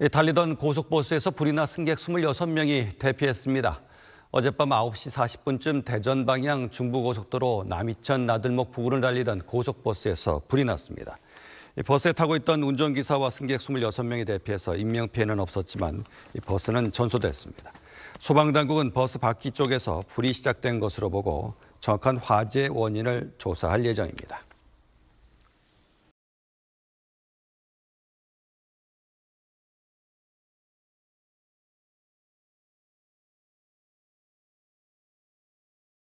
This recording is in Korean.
예, 달리던 고속버스에서 불이 나 승객 26명이 대피했습니다. 어젯밤 9시 40분쯤 대전 방향 중부고속도로 남이천 나들목 부근을 달리던 고속버스에서 불이 났습니다. 버스에 타고 있던 운전기사와 승객 26명이 대피해서 인명피해는 없었지만 버스는 전소됐습니다. 소방당국은 버스 바퀴 쪽에서 불이 시작된 것으로 보고 정확한 화재 원인을 조사할 예정입니다.